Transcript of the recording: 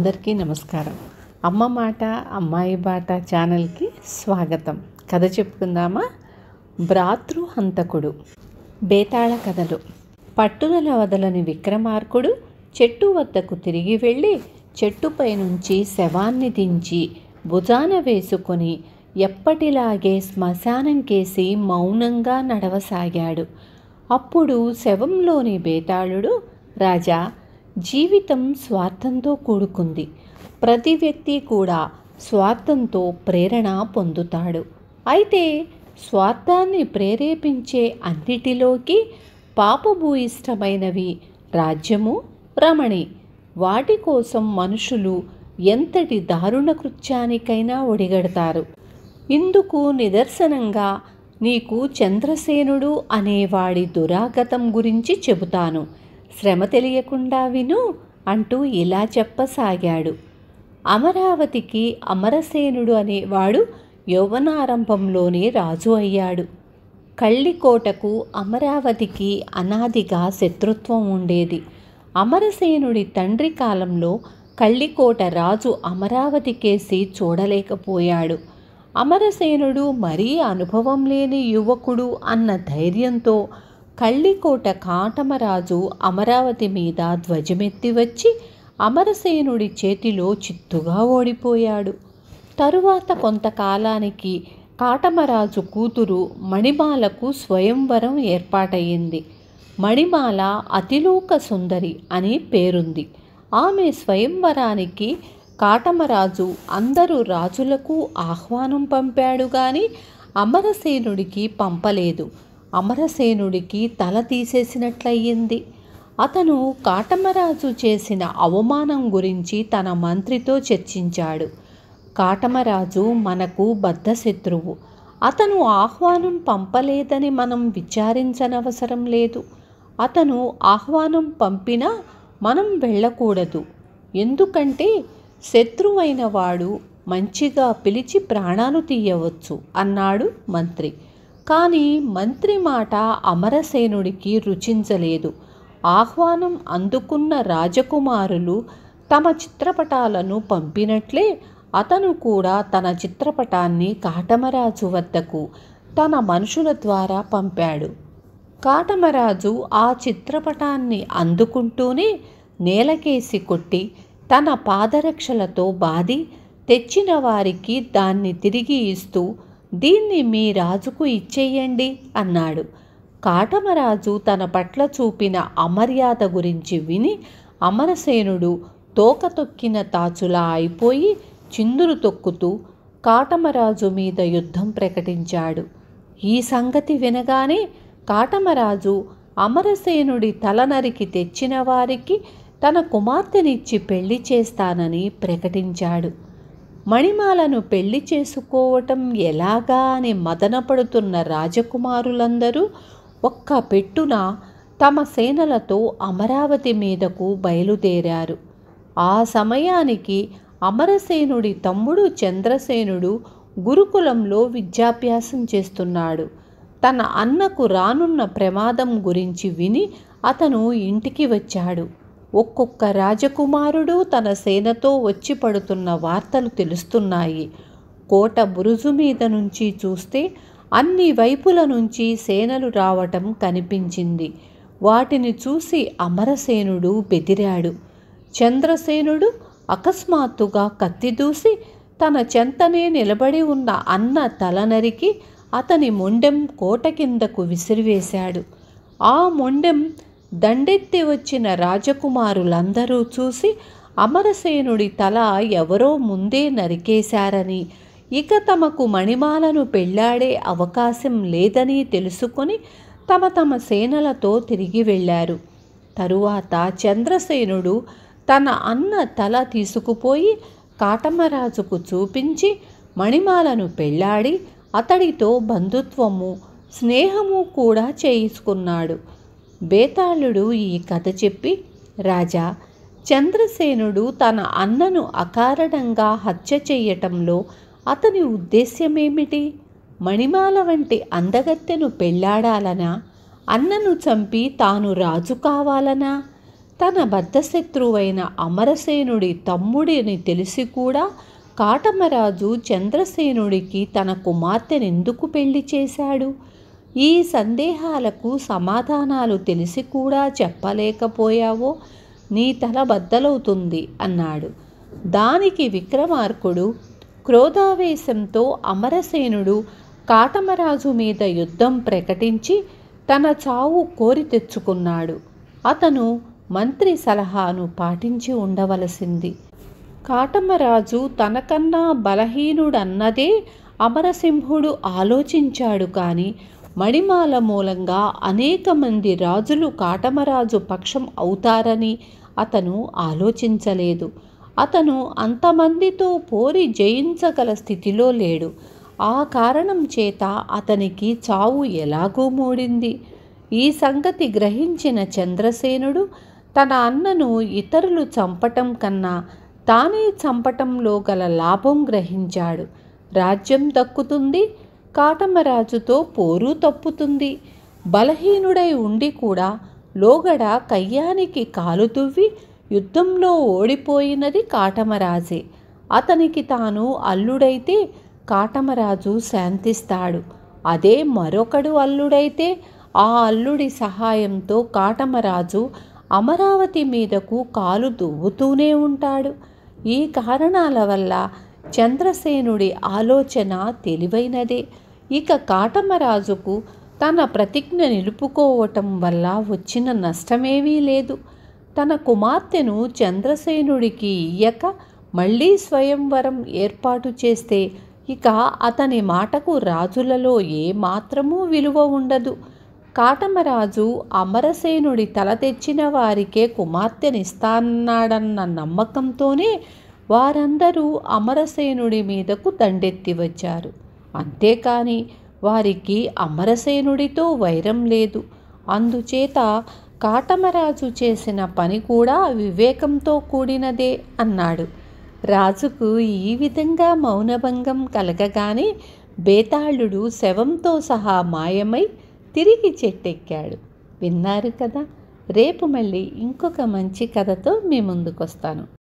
అందరికీ నమస్కారం అమ్మ మాట అమ్మాయి బాట ఛానల్కి స్వాగతం కథ చెప్పుకుందామా భ్రాతృ హంతకుడు బేతాళ కథలు పట్టుదల వదలని విక్రమార్కుడు చెట్టు వద్దకు తిరిగి వెళ్ళి చెట్టుపై నుంచి శవాన్ని దించి భుజాన వేసుకొని ఎప్పటిలాగే శ్మశానం కేసి మౌనంగా నడవసాగాడు అప్పుడు శవంలోని బేతాళుడు రాజా జీవితం స్వార్థంతో కూడుకుంది ప్రతి వ్యక్తి కూడా స్వార్థంతో ప్రేరణ పొందుతాడు అయితే స్వార్థాన్ని ప్రేరేపించే అన్నిటిలోకి పాపభూయిష్టమైనవి రాజ్యము రమణి వాటి కోసం మనుషులు ఎంతటి దారుణ కృత్యానికైనా ఒడిగడతారు ఇందుకు నిదర్శనంగా నీకు చంద్రసేనుడు అనేవాడి దురాగతం గురించి చెబుతాను శ్రమ తెలియకుండా విను అంటూ ఇలా చెప్పసాగాడు అమరావతికి అమరసేనుడు అనేవాడు యౌవనారంభంలోనే రాజు అయ్యాడు కళ్ళికోటకు అమరావతికి అనాదిగా శత్రుత్వం ఉండేది అమరసేనుడి తండ్రి కాలంలో కళ్ళికోట రాజు అమరావతి కేసి చూడలేకపోయాడు అమరసేనుడు మరీ అనుభవం లేని యువకుడు అన్న ధైర్యంతో కళ్ళికోట కాటమరాజు అమరావతి మీద ధ్వజమెత్తి వచ్చి అమరసేనుడి చేతిలో చిత్తుగా ఓడిపోయాడు తరువాత కొంతకాలానికి కాటమరాజు కూతురు మణిమాలకు స్వయంవరం ఏర్పాటయింది మణిమాల అతిలోక సుందరి అని పేరుంది ఆమె స్వయంవరానికి కాటమరాజు అందరూ రాజులకు ఆహ్వానం పంపాడు కానీ అమరసేనుడికి పంపలేదు అమరసేనుడికి తల తీసేసినట్లయింది అతను కాటమరాజు చేసిన అవమానం గురించి తన మంత్రితో చర్చించాడు కాటమరాజు మనకు బద్ధశత్రువు అతను ఆహ్వానం పంపలేదని మనం విచారించనవసరం లేదు అతను ఆహ్వానం పంపినా మనం వెళ్ళకూడదు ఎందుకంటే శత్రువైన వాడు మంచిగా పిలిచి ప్రాణాలు తీయవచ్చు అన్నాడు మంత్రి కానీ మంత్రి మాట అమరసేనుడికి రుచించలేదు ఆహ్వానం అందుకున్న రాజకుమారులు తమ చిత్రపటాలను పంపినట్లే అతను కూడా తన చిత్రపటాన్ని కాటమరాజు వద్దకు తన మనుషుల ద్వారా పంపాడు కాటమరాజు ఆ చిత్రపటాన్ని అందుకుంటూనే నేలకేసి కొట్టి తన పాదరక్షలతో బాధి తెచ్చిన వారికి దాన్ని తిరిగి ఇస్తూ దీన్ని మీ రాజుకు ఇచ్చేయండి అన్నాడు కాటమరాజు తన పట్ల చూపిన అమర్యాద గురించి విని అమరసేనుడు తోక తొక్కిన తాచులా అయిపోయి చిందురు తొక్కుతూ కాటమరాజు మీద యుద్ధం ప్రకటించాడు ఈ సంగతి వినగానే కాటమరాజు అమరసేనుడి తలనరికి తెచ్చిన వారికి తన కుమార్తెనిచ్చి పెళ్లి చేస్తానని ప్రకటించాడు మణిమాలను పెళ్లి చేసుకోవటం ఎలాగా అని మదనపడుతున్న రాజకుమారులందరూ ఒక్క పెట్టున తమ సేనలతో అమరావతి మీదకు బయలుదేరారు ఆ సమయానికి అమరసేనుడి తమ్ముడు చంద్రసేనుడు గురుకులంలో విద్యాభ్యాసం చేస్తున్నాడు తన అన్నకు రానున్న ప్రమాదం గురించి విని అతను ఇంటికి వచ్చాడు ఒక్కొక్క రాజకుమారుడు తన సేనతో వచ్చి పడుతున్న వార్తలు తెలుస్తున్నాయి కోట బురుజు మీద నుంచి చూస్తే అన్ని వైపుల నుంచి సేనలు రావటం కనిపించింది వాటిని చూసి అమరసేనుడు బెదిరాడు చంద్రసేనుడు అకస్మాత్తుగా కత్తిదూసి తన చెంతనే నిలబడి ఉన్న అన్న తల నరికి అతని మొండెం కోట కిందకు విసిరివేశాడు ఆ మొండెం దండెత్తి వచ్చిన రాజకుమారులందరూ చూసి అమరసేనుడి తల ఎవరో ముందే నరికేశారని ఇక తమకు మణిమాలను పెళ్లాడే అవకాశం లేదని తెలుసుకొని తమ తమ సేనలతో తిరిగి వెళ్ళారు తరువాత చంద్రసేనుడు తన అన్న తల తీసుకుపోయి కాటమరాజుకు చూపించి మణిమాలను పెళ్లాడి అతడితో బంధుత్వము స్నేహము కూడా చేయించుకున్నాడు బేతాళుడు ఈ కథ చెప్పి రాజా చంద్రసేనుడు తన అన్నను అకారణంగా హత్య చేయటంలో అతని ఉద్దేశ్యమేమిటి మణిమాల వంటి అందగత్తెను పెళ్ళాడాలనా అన్నను చంపి తాను రాజు కావాలనా తన బద్ధశత్రువైన అమరసేనుడి తమ్ముడిని తెలిసి కూడా కాటమరాజు చంద్రసేనుడికి తన కుమార్తెనెందుకు పెళ్లి చేశాడు ఈ సందేహాలకు సమాధానాలు తెలిసి కూడా చెప్పలేకపోయావో నీ తల బద్దలవుతుంది అన్నాడు దానికి విక్రమార్కుడు క్రోధావేశంతో అమరసేనుడు కాటమరాజు మీద యుద్ధం ప్రకటించి తన చావు కోరి తెచ్చుకున్నాడు అతను మంత్రి సలహాను పాటించి ఉండవలసింది కాటమరాజు తనకన్నా బలహీనుడన్నదే అమరసింహుడు ఆలోచించాడు కానీ మణిమాల మూలంగా అనేక మంది రాజులు కాటమరాజు పక్షం అవుతారని అతను ఆలోచించలేదు అతను అంతమందితో పోరి జయించగల స్థితిలో లేడు ఆ కారణం చేత అతనికి చావు ఎలాగూ మూడింది ఈ సంగతి గ్రహించిన చంద్రసేనుడు తన అన్నను ఇతరులు చంపటం కన్నా తానే చంపటంలో గల లాభం గ్రహించాడు రాజ్యం దక్కుతుంది కాటమరాజుతో పోరు తప్పుతుంది బలహీనుడై ఉండి కూడా లోగడ కయ్యానికి కాలు తువ్వి యుద్ధంలో ఓడిపోయినది కాటమరాజే అతనికి తాను అల్లుడైతే కాటమరాజు శాంతిస్తాడు అదే మరొకడు అల్లుడైతే ఆ అల్లుడి సహాయంతో కాటమరాజు అమరావతి మీదకు కాలు దువ్వుతూనే ఉంటాడు ఈ కారణాల వల్ల చంద్రసేనుడి ఆలోచన తెలివైనదే ఇక కాటమరాజుకు తన ప్రతిజ్ఞ నిలుపుకోవటం వల్ల వచ్చిన నష్టమేమీ లేదు తన కుమార్తెను చంద్రసేనుడికి ఇయ్యక మళ్ళీ స్వయంవరం ఏర్పాటు చేస్తే ఇక అతని మాటకు రాజులలో ఏమాత్రమూ విలువ ఉండదు కాటమరాజు అమరసేనుడి తల తెచ్చిన వారికే కుమార్తెనిస్తాన్నాడన్న నమ్మకంతోనే వారందరూ అమరసేనుడి మీదకు దండెత్తి వచ్చారు అంతేకాని వారికి అమరసేనుడితో వైరం లేదు అందుచేత కాటమరాజు చేసిన పని కూడా వివేకంతో కూడినదే అన్నాడు రాజుకు ఈ విధంగా మౌనభంగం కలగగానే బేతాళుడు శవంతో సహా మాయమై తిరిగి చెట్టెక్కాడు విన్నారు కదా రేపు మళ్ళీ ఇంకొక మంచి కథతో మీ ముందుకొస్తాను